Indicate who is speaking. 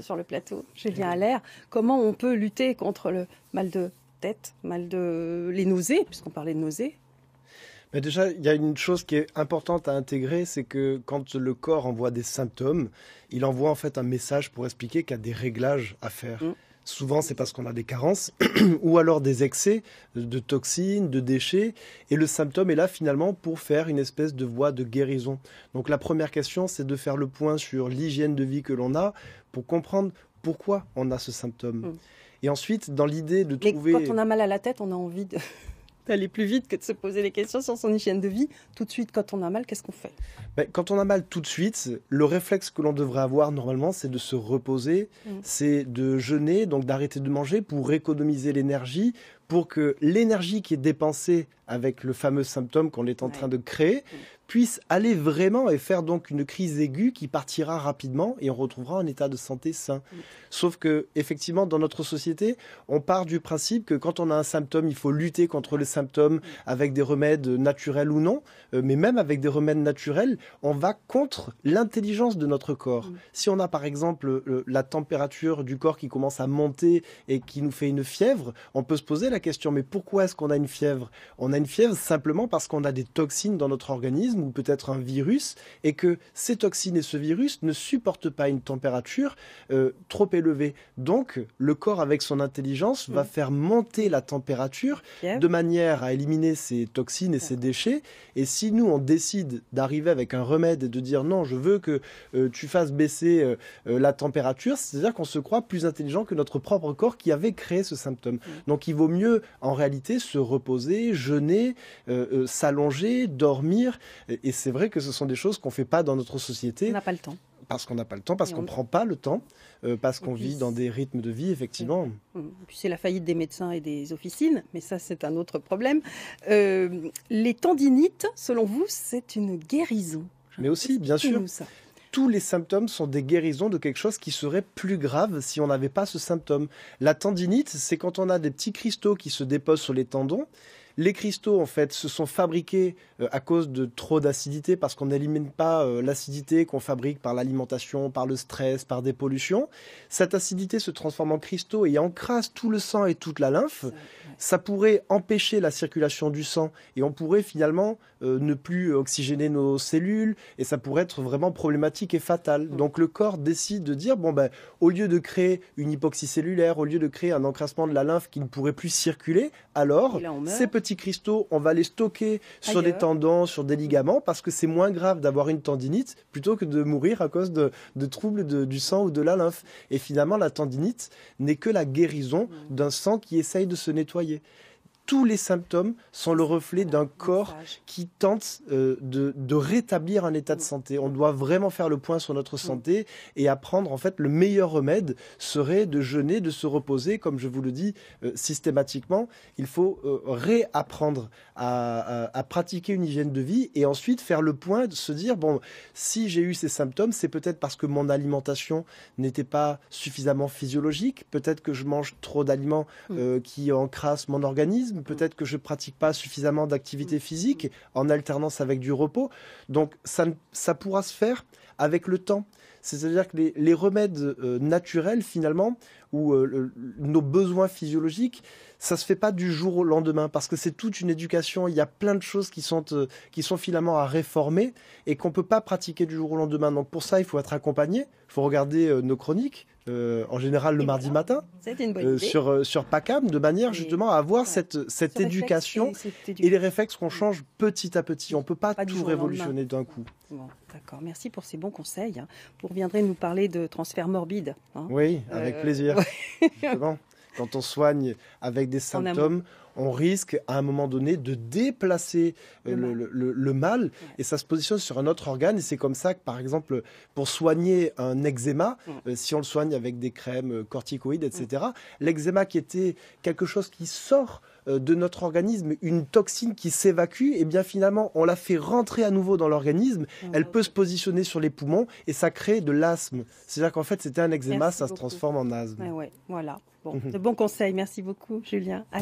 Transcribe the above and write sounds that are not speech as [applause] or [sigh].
Speaker 1: sur le plateau, j'ai bien l'air. comment on peut lutter contre le mal de tête, mal de les nausées, puisqu'on parlait de nausées
Speaker 2: mais déjà, il y a une chose qui est importante à intégrer, c'est que quand le corps envoie des symptômes, il envoie en fait un message pour expliquer qu'il y a des réglages à faire. Mm. Souvent, c'est parce qu'on a des carences [clears throat] ou alors des excès de toxines, de déchets. Et le symptôme est là finalement pour faire une espèce de voie de guérison. Donc la première question, c'est de faire le point sur l'hygiène de vie que l'on a pour comprendre pourquoi on a ce symptôme. Mm. Et ensuite, dans l'idée de trouver... Quand on a
Speaker 1: mal à la tête, on a envie de d'aller plus vite que de se poser des questions sur son hygiène de vie. Tout de suite, quand on a mal, qu'est-ce qu'on fait
Speaker 2: ben, Quand on a mal tout de suite, le réflexe que l'on devrait avoir normalement, c'est de se reposer, mm. c'est de jeûner, donc d'arrêter de manger pour économiser l'énergie, pour que l'énergie qui est dépensée avec le fameux symptôme qu'on est en train de créer mm. puisse aller vraiment et faire donc une crise aiguë qui partira rapidement et on retrouvera un état de santé sain. Mm. Sauf que effectivement dans notre société, on part du principe que quand on a un symptôme, il faut lutter contre le symptôme mm. avec des remèdes naturels ou non, euh, mais même avec des remèdes naturels, on va contre l'intelligence de notre corps. Si on a par exemple la température du corps qui commence à monter et qui nous fait une fièvre, on peut se poser la question, mais pourquoi est-ce qu'on a une fièvre On a une fièvre simplement parce qu'on a des toxines dans notre organisme ou peut-être un virus et que ces toxines et ce virus ne supportent pas une température euh, trop élevée. Donc le corps avec son intelligence va mm. faire monter la température de manière à éliminer ces toxines et ces déchets. Et si nous on décide d'arriver avec un remède et de dire non, je veux que euh, tu fasses baisser euh, la température, c'est-à-dire qu'on se croit plus intelligent que notre propre corps qui avait créé ce symptôme. Mm. Donc il vaut mieux en réalité se reposer, jeûner, euh, euh, s'allonger, dormir. Et, c'est vrai que ce sont des choses qu'on ne fait pas dans notre société. On n'a pas le temps. Parce qu'on n'a pas le temps, parce qu'on ne prend pas le temps, euh, parce qu'on vit dans des rythmes de vie, effectivement.
Speaker 1: Mm. Mm. C'est la faillite des médecins et des officines, mais ça, c'est un autre problème. les tendinites, selon vous, c'est une guérison
Speaker 2: mais aussi, bien sûr, tous les symptômes sont des guérisons de quelque chose qui serait plus grave si on n'avait pas ce symptôme. La tendinite, c'est quand on a des petits cristaux qui se déposent sur les tendons les cristaux, en fait, se sont fabriqués euh, à cause de trop d'acidité, parce qu'on n'élimine pas euh, l'acidité qu'on fabrique par l'alimentation, par le stress, par des pollutions. Cette acidité se transforme en cristaux et encrase tout le sang et toute la lymphe. Ça pourrait empêcher la circulation du sang et on pourrait finalement euh, ne plus oxygéner nos cellules et ça pourrait être vraiment problématique et fatal. Donc le corps décide de dire, bon ben, au lieu de créer une hypoxie cellulaire, au lieu de créer un encrassement de la lymphe qui ne pourrait plus circuler, alors ces petits cristaux, on va les stocker sur des tendons, sur des ligaments, parce que c'est moins grave d'avoir une tendinite plutôt que de mourir à cause de, troubles du sang ou de la lymphe. Et finalement, la tendinite n'est que la guérison d'un sang qui essaye de se nettoyer tous les symptômes sont le reflet d'un corps qui tente euh, de, rétablir un état de mm. santé. On doit vraiment faire le point sur notre mm. santé et apprendre, en fait, le meilleur remède serait de jeûner, de se reposer, comme je vous le dis euh, systématiquement. Il faut euh, réapprendre à, à, pratiquer une hygiène de vie et ensuite faire le point de se dire, bon, si j'ai eu ces symptômes, c'est peut-être parce que mon alimentation n'était pas suffisamment physiologique, peut-être que je mange trop d'aliments mm. qui encrassent mon organisme, Mm. peut-être que je ne pratique pas suffisamment d'activité mm. physique mm. en alternance avec du repos. Donc ça pourra se faire avec le temps. C'est-à-dire que les, remèdes euh, naturels, finalement, ou euh, nos besoins physiologiques, ça se fait pas du jour au lendemain parce que c'est toute une éducation. Il y a plein de choses qui sont euh, qui sont finalement à réformer et qu'on ne peut pas pratiquer du jour au lendemain. Donc pour ça, il faut être accompagné. Il faut regarder nos chroniques. en général le mardi matin sur sur PACAM de manière justement à avoir cette éducation, et, les réflexes qu'on change petit à petit on ne peut pas tout révolutionner d'un coup
Speaker 1: d'accord. Merci pour ces bons conseils. Hein. Vous reviendrez nous parler de transfert morbide. Hein.
Speaker 2: Oui, euh, avec plaisir. quand on soigne avec des symptômes, on risque à un moment donné de déplacer euh, le, mal. et ça se positionne sur un autre organe. Et c'est comme ça que, par exemple, pour soigner un eczéma, mm. euh, si on le soigne avec des crèmes euh, corticoïdes, etc., mm. l'eczéma qui était quelque chose qui sort de notre organisme, une toxine qui s'évacue, et eh bien finalement, on la fait rentrer à nouveau dans l'organisme, ah, elle peut se positionner sur les poumons et ça crée de l'asthme. C'est-à-dire qu'en fait, c'était un eczéma, ça se transforme en asthme.
Speaker 1: voilà. Bon, mhm. de bons conseils, merci beaucoup, Julien. À